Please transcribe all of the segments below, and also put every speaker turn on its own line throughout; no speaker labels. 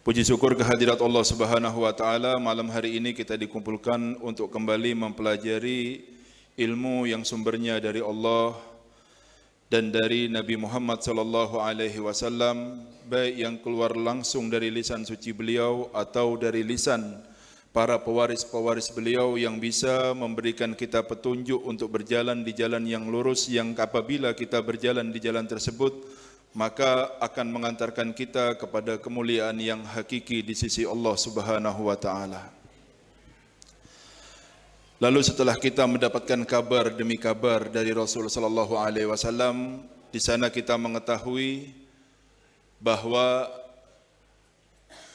Puji syukur kehadirat Allah Subhanahu wa taala malam hari ini kita dikumpulkan untuk kembali mempelajari ilmu yang sumbernya dari Allah dan dari Nabi Muhammad sallallahu alaihi wasallam baik yang keluar langsung dari lisan suci beliau atau dari lisan para pewaris-pewaris beliau yang bisa memberikan kita petunjuk untuk berjalan di jalan yang lurus yang apabila kita berjalan di jalan tersebut maka akan mengantarkan kita kepada kemuliaan yang hakiki di sisi Allah Subhanahu wa taala. Lalu setelah kita mendapatkan kabar demi kabar dari Rasul sallallahu alaihi wasallam, di sana kita mengetahui bahwa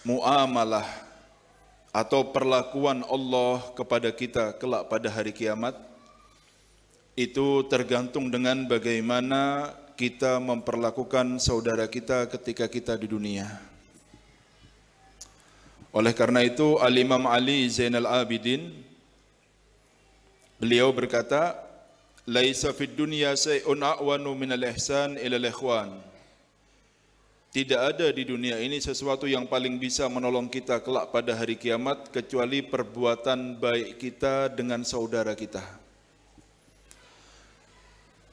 muamalah atau perlakuan Allah kepada kita kelak pada hari kiamat itu tergantung dengan bagaimana kita memperlakukan saudara kita ketika kita di dunia. Oleh karena itu Al-Imam Ali Zainal Abidin beliau berkata, "Laisa fid dunya say'un a'wanu min ihsan ikhwan Tidak ada di dunia ini sesuatu yang paling bisa menolong kita kelak pada hari kiamat kecuali perbuatan baik kita dengan saudara kita.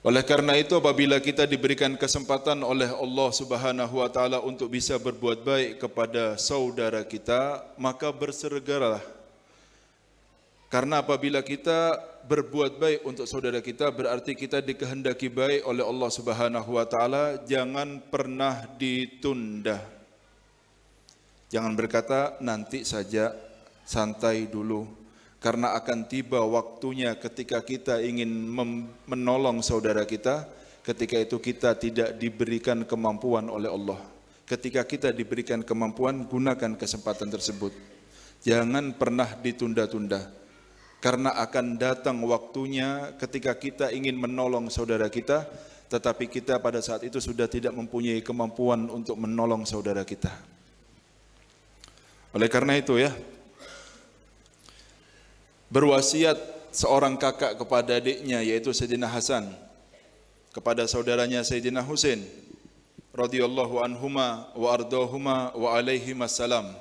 Oleh karena itu apabila kita diberikan kesempatan oleh Allah Subhanahu wa taala untuk bisa berbuat baik kepada saudara kita, maka bersegeralah. Karena apabila kita berbuat baik untuk saudara kita berarti kita dikehendaki baik oleh Allah Subhanahu wa taala, jangan pernah ditunda. Jangan berkata nanti saja, santai dulu karena akan tiba waktunya ketika kita ingin menolong saudara kita, ketika itu kita tidak diberikan kemampuan oleh Allah. Ketika kita diberikan kemampuan, gunakan kesempatan tersebut. Jangan pernah ditunda-tunda. Karena akan datang waktunya ketika kita ingin menolong saudara kita, tetapi kita pada saat itu sudah tidak mempunyai kemampuan untuk menolong saudara kita. Oleh karena itu ya, berwasiat seorang kakak kepada adiknya yaitu Sayyidina Hasan kepada saudaranya Sayyidina Husain radhiyallahu anhuma wa ardahuma wa alaihi wassalam.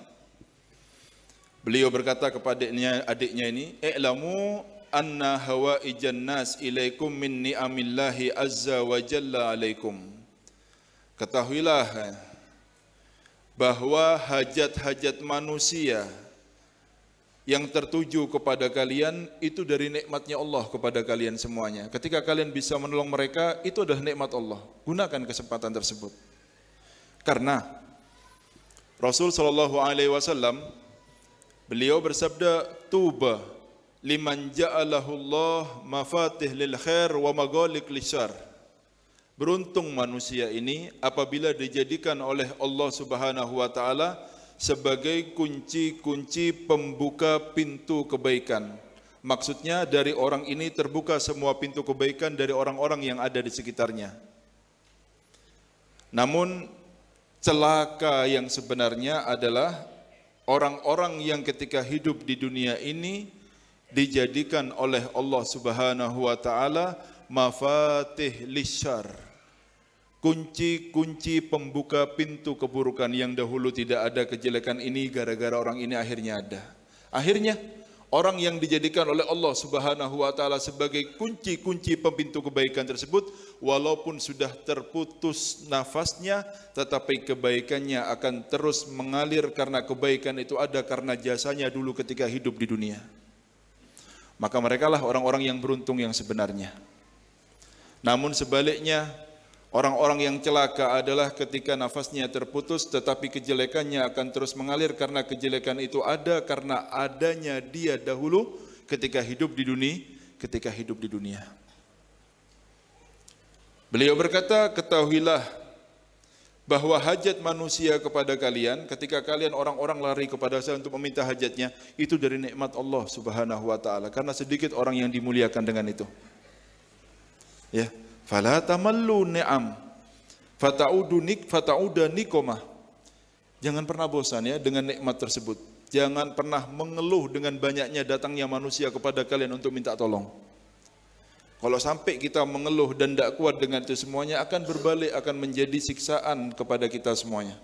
Beliau berkata kepada adiknya, adiknya ini, "I'lamu anna hawaijan nas ilaikum min ni'amillahi azza wa jalla alaikum. Ketahuilah eh, bahwa hajat-hajat manusia yang tertuju kepada kalian itu dari nikmatnya Allah kepada kalian semuanya. Ketika kalian bisa menolong mereka, itu adalah nikmat Allah. Gunakan kesempatan tersebut. Karena Rasul Shallallahu alaihi wasallam beliau bersabda, "Tuba liman ja'alahu Allah mafatih lil khair wa maghaliq lisyar." Beruntung manusia ini apabila dijadikan oleh Allah Subhanahu wa taala sebagai kunci-kunci pembuka pintu kebaikan. Maksudnya dari orang ini terbuka semua pintu kebaikan dari orang-orang yang ada di sekitarnya. Namun celaka yang sebenarnya adalah orang-orang yang ketika hidup di dunia ini dijadikan oleh Allah Subhanahu wa taala mafatih lisyar kunci-kunci pembuka pintu keburukan yang dahulu tidak ada kejelekan ini gara-gara orang ini akhirnya ada. Akhirnya orang yang dijadikan oleh Allah Subhanahu wa taala sebagai kunci-kunci pembintu kebaikan tersebut walaupun sudah terputus nafasnya tetapi kebaikannya akan terus mengalir karena kebaikan itu ada karena jasanya dulu ketika hidup di dunia. Maka merekalah orang-orang yang beruntung yang sebenarnya. Namun sebaliknya Orang-orang yang celaka adalah ketika nafasnya terputus tetapi kejelekannya akan terus mengalir karena kejelekan itu ada karena adanya dia dahulu ketika hidup di dunia, ketika hidup di dunia. Beliau berkata, ketahuilah bahwa hajat manusia kepada kalian ketika kalian orang-orang lari kepada saya untuk meminta hajatnya itu dari nikmat Allah Subhanahu wa taala karena sedikit orang yang dimuliakan dengan itu. Ya. Fala tamallu ni'am. Fata'udu nik fata'uda nikomah. Jangan pernah bosan ya dengan nikmat tersebut. Jangan pernah mengeluh dengan banyaknya datangnya manusia kepada kalian untuk minta tolong. Kalau sampai kita mengeluh dan tidak kuat dengan itu semuanya akan berbalik akan menjadi siksaan kepada kita semuanya.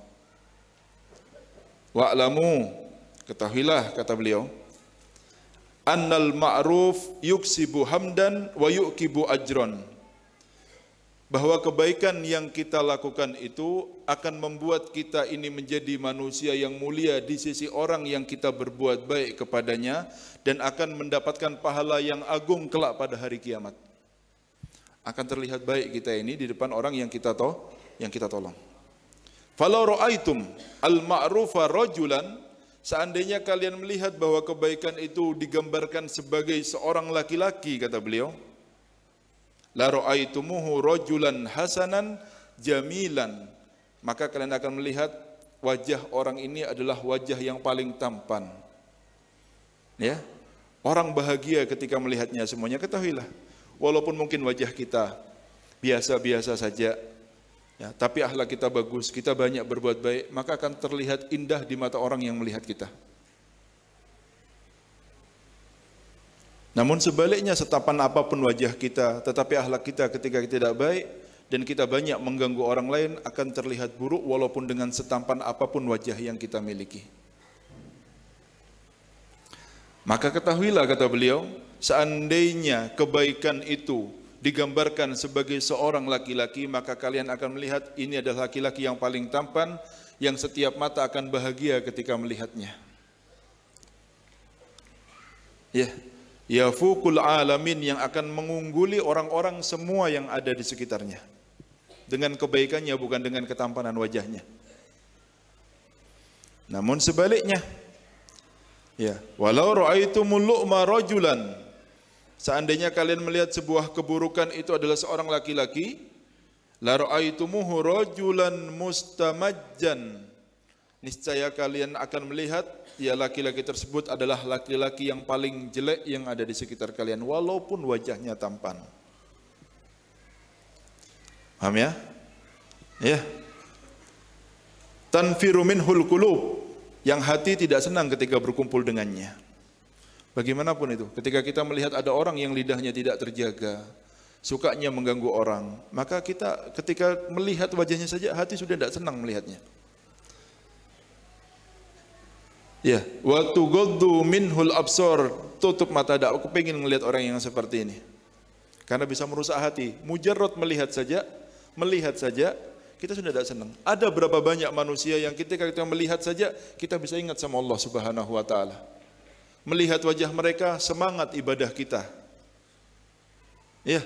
Wa'lamu ketahuilah kata beliau annal ma'ruf yuksibu hamdan wa ajron bahwa kebaikan yang kita lakukan itu akan membuat kita ini menjadi manusia yang mulia di sisi orang yang kita berbuat baik kepadanya dan akan mendapatkan pahala yang agung kelak pada hari kiamat. Akan terlihat baik kita ini di depan orang yang kita toh, yang kita tolong. Falau ra'aitum al-ma'rufa rajulan seandainya kalian melihat bahwa kebaikan itu digambarkan sebagai seorang laki-laki kata beliau la ra'aitumuhu rajulan hasanan jamilan maka kalian akan melihat wajah orang ini adalah wajah yang paling tampan ya orang bahagia ketika melihatnya semuanya ketahuilah walaupun mungkin wajah kita biasa-biasa saja ya tapi akhlak kita bagus kita banyak berbuat baik maka akan terlihat indah di mata orang yang melihat kita Namun sebaliknya setapan apapun wajah kita, tetapi ahlak kita ketika kita tidak baik dan kita banyak mengganggu orang lain akan terlihat buruk walaupun dengan setampan apapun wajah yang kita miliki. Maka ketahuilah kata beliau, seandainya kebaikan itu digambarkan sebagai seorang laki-laki, maka kalian akan melihat ini adalah laki-laki yang paling tampan, yang setiap mata akan bahagia ketika melihatnya. Ya, yeah ya alamin yang akan mengungguli orang-orang semua yang ada di sekitarnya dengan kebaikannya bukan dengan ketampanan wajahnya namun sebaliknya ya walau raaitumul lu'ma rajulan seandainya kalian melihat sebuah keburukan itu adalah seorang laki-laki la raaitumuhu rajulan mustamajjan niscaya kalian akan melihat ya laki-laki tersebut adalah laki-laki yang paling jelek yang ada di sekitar kalian walaupun wajahnya tampan. Paham ya? Ya. Tanfiru minhul qulub yang hati tidak senang ketika berkumpul dengannya. Bagaimanapun itu, ketika kita melihat ada orang yang lidahnya tidak terjaga, sukanya mengganggu orang, maka kita ketika melihat wajahnya saja hati sudah tidak senang melihatnya. Ya, wa tughaddu minhul absor. Tutup mata dak aku pengen melihat orang yang seperti ini. Karena bisa merusak hati. Mujarot melihat saja, melihat saja kita sudah tidak senang. Ada berapa banyak manusia yang ketika kita melihat saja kita bisa ingat sama Allah Subhanahu wa taala. Melihat wajah mereka semangat ibadah kita. Ya.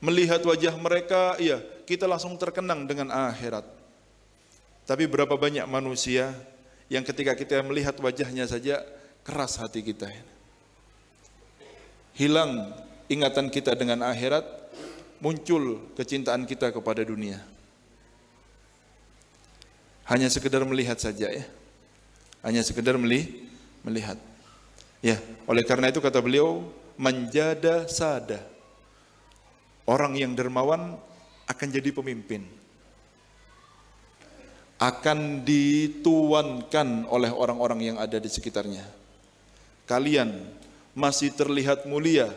Melihat wajah mereka, ya, kita langsung terkenang dengan akhirat. Tapi berapa banyak manusia yang ketika kita melihat wajahnya saja keras hati kita. Hilang ingatan kita dengan akhirat, muncul kecintaan kita kepada dunia. Hanya sekedar melihat saja ya. Hanya sekedar meli melihat. Ya, oleh karena itu kata beliau menjada sada. Orang yang dermawan akan jadi pemimpin akan dituankan oleh orang-orang yang ada di sekitarnya. Kalian masih terlihat mulia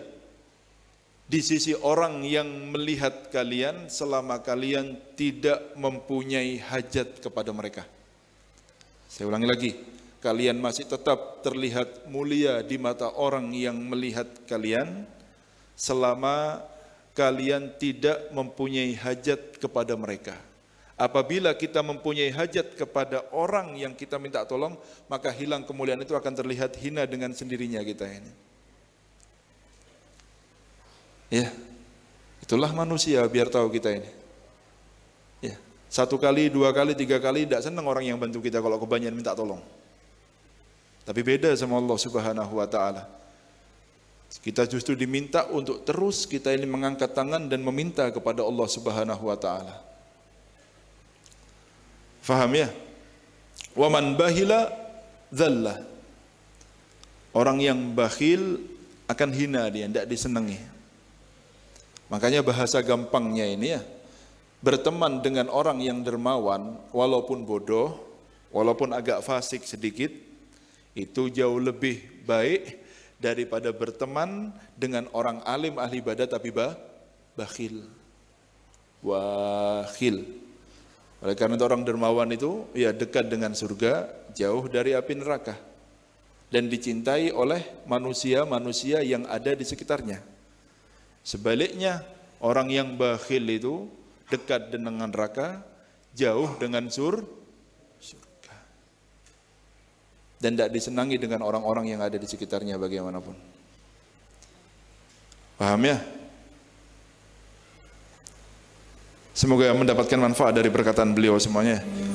di sisi orang yang melihat kalian selama kalian tidak mempunyai hajat kepada mereka. Saya ulangi lagi, kalian masih tetap terlihat mulia di mata orang yang melihat kalian selama kalian tidak mempunyai hajat kepada mereka. Apabila kita mempunyai hajat kepada orang yang kita minta tolong, maka hilang kemuliaan itu akan terlihat hina dengan sendirinya kita ini. Ya, itulah manusia biar tahu kita ini. Ya, satu kali, dua kali, tiga kali tidak senang orang yang bantu kita kalau kebanyakan minta tolong. Tapi beda sama Allah Subhanahu wa taala. Kita justru diminta untuk terus kita ini mengangkat tangan dan meminta kepada Allah Subhanahu wa taala. Faham ya? Waman bahila zalla. Orang yang bakhil akan hina dia, tidak disenangi. Makanya bahasa gampangnya ini ya, berteman dengan orang yang dermawan, walaupun bodoh, walaupun agak fasik sedikit, itu jauh lebih baik daripada berteman dengan orang alim ahli ibadah tapi bah, bakhil. Bakhil. Oleh karena itu orang dermawan itu ya dekat dengan surga, jauh dari api neraka. Dan dicintai oleh manusia-manusia yang ada di sekitarnya. Sebaliknya, orang yang bakhil itu dekat dengan neraka, jauh dengan sur surga. Dan tidak disenangi dengan orang-orang yang ada di sekitarnya bagaimanapun. Paham ya? Semoga mendapatkan manfaat dari perkataan beliau semuanya.